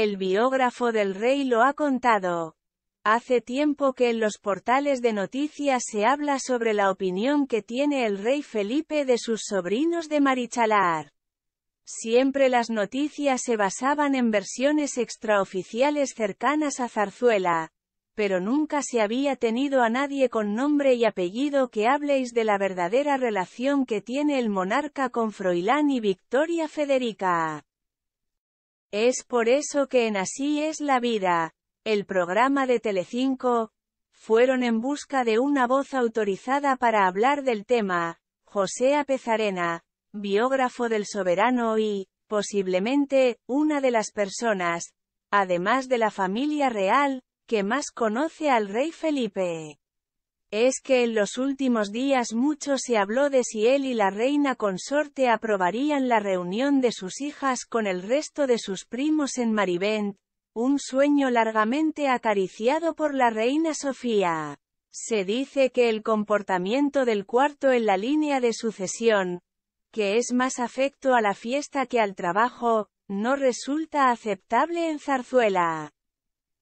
El biógrafo del rey lo ha contado. Hace tiempo que en los portales de noticias se habla sobre la opinión que tiene el rey Felipe de sus sobrinos de Marichalar. Siempre las noticias se basaban en versiones extraoficiales cercanas a Zarzuela, pero nunca se había tenido a nadie con nombre y apellido que habléis de la verdadera relación que tiene el monarca con Froilán y Victoria Federica. Es por eso que en Así es la vida, el programa de Telecinco, fueron en busca de una voz autorizada para hablar del tema, José Apezarena, biógrafo del soberano y, posiblemente, una de las personas, además de la familia real, que más conoce al rey Felipe. Es que en los últimos días mucho se habló de si él y la reina consorte aprobarían la reunión de sus hijas con el resto de sus primos en Marivent, un sueño largamente acariciado por la reina Sofía. Se dice que el comportamiento del cuarto en la línea de sucesión, que es más afecto a la fiesta que al trabajo, no resulta aceptable en Zarzuela.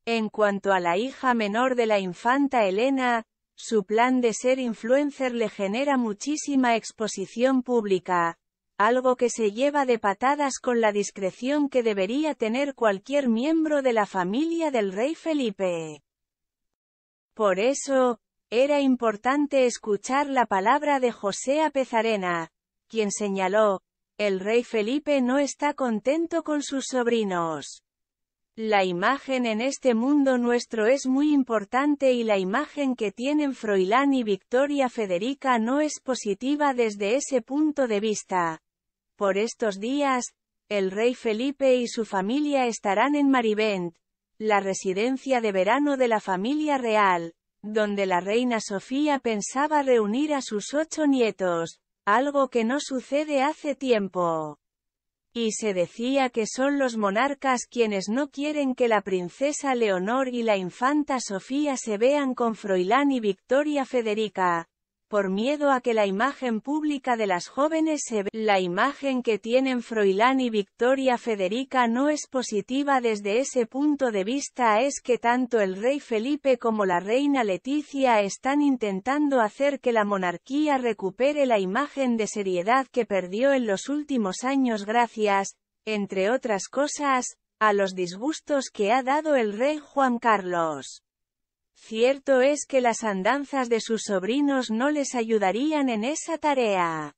En cuanto a la hija menor de la infanta Elena, su plan de ser influencer le genera muchísima exposición pública, algo que se lleva de patadas con la discreción que debería tener cualquier miembro de la familia del rey Felipe. Por eso, era importante escuchar la palabra de José Apezarena, quien señaló, el rey Felipe no está contento con sus sobrinos. La imagen en este mundo nuestro es muy importante y la imagen que tienen Froilán y Victoria Federica no es positiva desde ese punto de vista. Por estos días, el rey Felipe y su familia estarán en Marivent, la residencia de verano de la familia real, donde la reina Sofía pensaba reunir a sus ocho nietos, algo que no sucede hace tiempo y se decía que son los monarcas quienes no quieren que la princesa Leonor y la infanta Sofía se vean con Froilán y Victoria Federica por miedo a que la imagen pública de las jóvenes se ve. La imagen que tienen Froilán y Victoria Federica no es positiva desde ese punto de vista es que tanto el rey Felipe como la reina Leticia están intentando hacer que la monarquía recupere la imagen de seriedad que perdió en los últimos años gracias, entre otras cosas, a los disgustos que ha dado el rey Juan Carlos. Cierto es que las andanzas de sus sobrinos no les ayudarían en esa tarea.